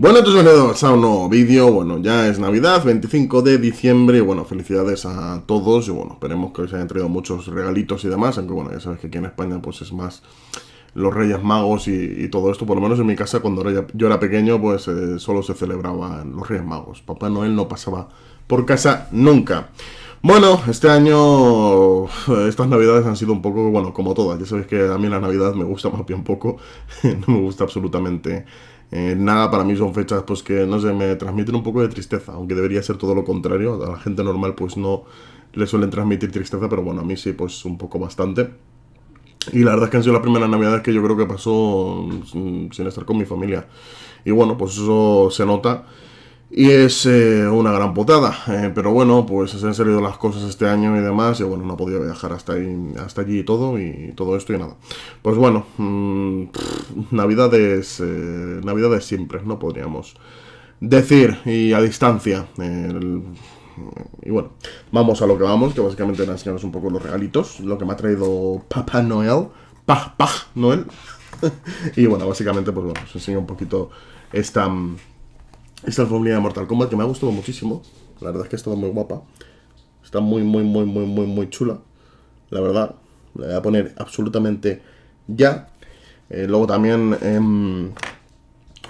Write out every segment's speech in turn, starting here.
Bueno, entonces bienvenidos a un nuevo vídeo, bueno, ya es Navidad, 25 de diciembre, bueno, felicidades a todos y bueno, esperemos que os hayan traído muchos regalitos y demás, aunque bueno, ya sabes que aquí en España pues es más los Reyes Magos y, todo esto, por lo menos en mi casa cuando yo era pequeño pues eh, solo se celebraban los Reyes Magos, Papá Noel no pasaba por casa nunca. Bueno, este año estas navidades han sido un poco, bueno, como todas, ya sabéis que a mí la Navidad me gusta más bien poco, no me gusta absolutamente eh, nada para mí son fechas pues que, no sé, me transmiten un poco de tristeza, aunque debería ser todo lo contrario. A la gente normal pues no le suelen transmitir tristeza, pero bueno, a mí sí pues un poco bastante. Y la verdad es que han sido las primeras navidades que yo creo que pasó mm, sin estar con mi familia. Y bueno, pues eso se nota. Y es eh, una gran potada, eh, pero bueno, pues se han salido las cosas este año y demás, y bueno, no podido viajar hasta, ahí, hasta allí y todo, y todo esto y nada. Pues bueno, Navidad mm, es navidades, eh, navidades siempre, no podríamos decir, y a distancia. y bueno, vamos a lo que vamos, que básicamente era enseñaros un poco los regalitos, lo que me ha traído Papá Noel, Paj, Paj, Noel. y bueno, básicamente, pues bueno, os enseño un poquito esta... Esta es de Mortal Kombat que me ha gustado muchísimo. La verdad es que ha estado muy guapa. Está muy, muy, muy, muy, muy, muy chula. La verdad, la voy a poner absolutamente ya. Eh, luego también em,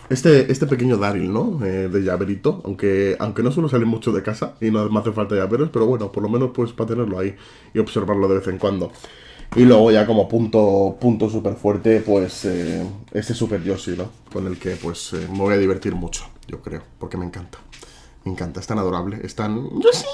este, este pequeño Daryl, ¿no? Eh, de llaverito. Aunque, aunque no suelo salir mucho de casa y no me hace falta llaveros, pero bueno, por lo menos pues para tenerlo ahí y observarlo de vez en cuando. Y luego ya como punto, punto súper fuerte, pues eh, este Super Yoshi, ¿no? Con el que pues eh, me voy a divertir mucho, yo creo, porque me encanta. Me encanta, es tan adorable, es tan... ¡Yoshi!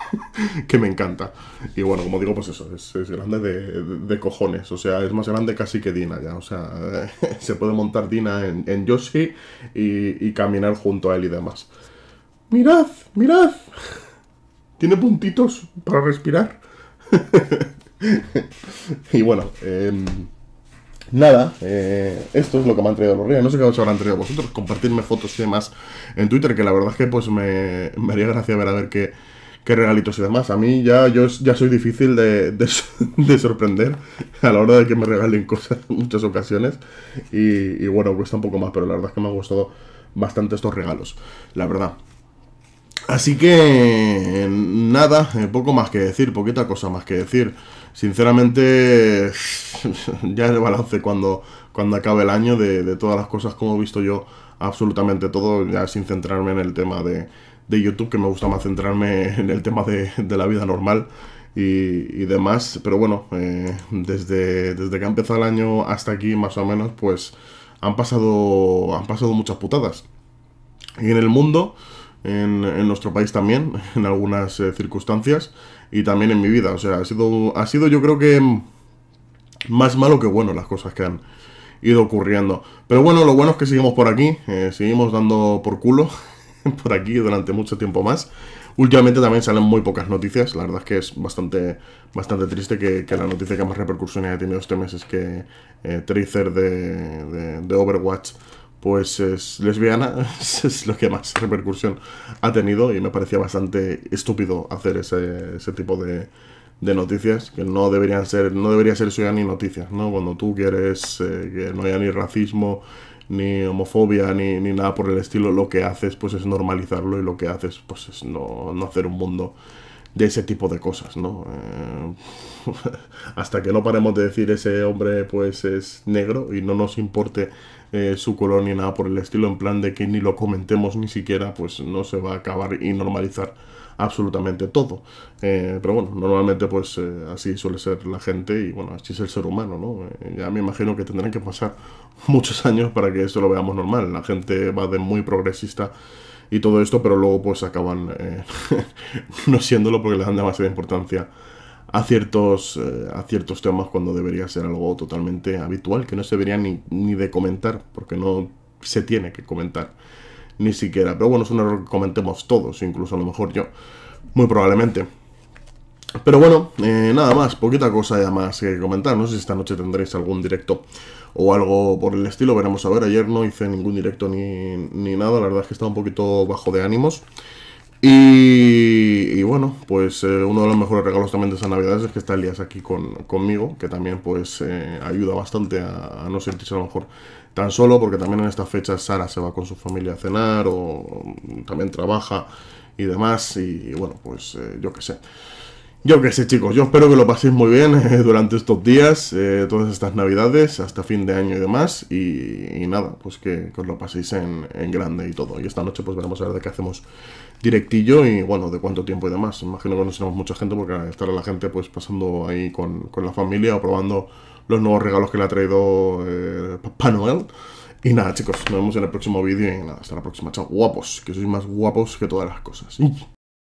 que me encanta. Y bueno, como digo, pues eso, es, grande de, cojones. O sea, es más grande casi que Dina ya. O sea, se puede montar Dina en, Yoshi y, y, caminar junto a él y demás. Mirad, mirad. Tiene puntitos para respirar. y bueno, em, nada, eh, esto es lo que me han traído los Reyes. No sé qué os habrán traído vosotros. Compartirme fotos y demás en Twitter, que la verdad es que pues me, haría gracia ver a ver qué, regalitos y demás. A mí ya, yo, ya soy difícil de, sorprender a la hora de que me regalen cosas en muchas ocasiones. Y, y bueno, cuesta un poco más, pero la verdad es que me han gustado bastante estos regalos, la verdad. Así que eh, nada, eh, poco más que decir, poquita cosa más que decir. Sinceramente, ya el balance cuando, cuando acabe el año de, todas las cosas como he visto yo absolutamente todo, ya sin centrarme en el tema de, YouTube, que me gusta más centrarme en el tema de, la vida normal y, y demás. Pero bueno, eh, desde, desde que ha empezado el año hasta aquí más o menos, pues han pasado, han pasado muchas putadas. Y en el mundo en, nuestro país también, en algunas eh, circunstancias, y también en mi vida. O sea, ha sido, ha sido yo creo que más malo que bueno las cosas que han ido ocurriendo. Pero bueno, lo bueno es que seguimos por aquí, eh, seguimos dando por culo por aquí durante mucho tiempo más. Últimamente también salen muy pocas noticias, la verdad es que es bastante, bastante triste que, la noticia que más repercusiones ha tenido este mes es que eh, Tracer de, de Overwatch pues es lesbiana, es lo que más repercusión ha tenido y me parecía bastante estúpido hacer ese, tipo de, de, noticias, que no deberían ser, no debería ser eso ya ni noticias, ¿no? Cuando tú quieres eh, que no haya ni racismo, ni homofobia, ni, ni, nada por el estilo, lo que haces pues es normalizarlo y lo que haces pues es no, no hacer un mundo de ese tipo de cosas, ¿no? Eh, hasta que no paremos de decir ese hombre pues es negro y no nos importe eh, su color ni nada por el estilo, en plan de que ni lo comentemos ni siquiera, pues no se va a acabar y normalizar absolutamente todo. Eh, pero bueno, normalmente pues así suele ser la gente y bueno, así es el ser humano, ¿no? ya me imagino que tendrán que pasar muchos años para que esto lo veamos normal. La gente va de muy progresista y todo esto, pero luego pues acaban eh, no siéndolo porque le dan demasiada importancia a ciertos, eh, a ciertos temas cuando debería ser algo totalmente habitual, que no se debería ni, ni de comentar, porque no se tiene que comentar ni siquiera. Pero bueno, es un error que comentemos todos, incluso a lo mejor yo, muy probablemente. Pero bueno, eh, nada más, poquita cosa ya más que comentar. No sé si esta noche tendréis algún directo o algo por el estilo, veremos a ver. Ayer no hice ningún directo ni, nada, la verdad es que estaba un poquito bajo de ánimos. Y, bueno, pues eh, uno de los mejores regalos también de esa Navidad es que está Elías aquí conmigo, que también pues eh, ayuda bastante a, no sentirse a lo mejor tan solo, porque también en estas fechas Sara se va con su familia a cenar o también trabaja y demás, y, y bueno, pues yo qué sé. Yo qué sé chicos, yo espero que lo paséis muy bien eh, durante estos días, eh, todas estas navidades, hasta fin de año y demás, y, nada, pues que, os lo paséis en, grande y todo. Y esta noche pues veremos a ver de qué hacemos directillo y bueno, de cuánto tiempo y demás. Imagino que no seremos mucha gente porque estará la gente pues pasando ahí con, con la familia o probando los nuevos regalos que le ha traído eh, Papá Noel. Y nada chicos, nos vemos en el próximo vídeo y nada, hasta la próxima. Chao, guapos, que sois más guapos que todas las cosas.